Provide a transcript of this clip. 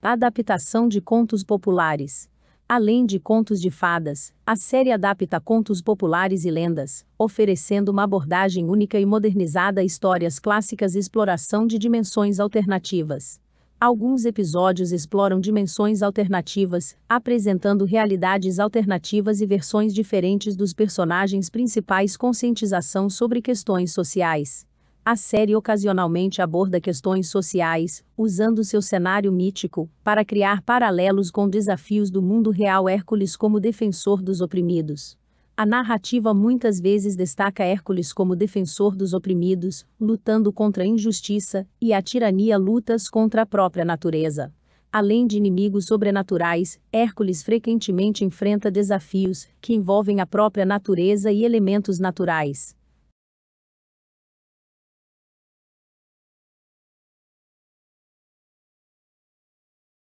Adaptação de contos populares. Além de contos de fadas, a série adapta contos populares e lendas, oferecendo uma abordagem única e modernizada a histórias clássicas e exploração de dimensões alternativas. Alguns episódios exploram dimensões alternativas, apresentando realidades alternativas e versões diferentes dos personagens principais, conscientização sobre questões sociais. A série ocasionalmente aborda questões sociais, usando seu cenário mítico, para criar paralelos com desafios do mundo real Hércules como defensor dos oprimidos. A narrativa muitas vezes destaca Hércules como defensor dos oprimidos, lutando contra a injustiça e a tirania lutas contra a própria natureza. Além de inimigos sobrenaturais, Hércules frequentemente enfrenta desafios que envolvem a própria natureza e elementos naturais.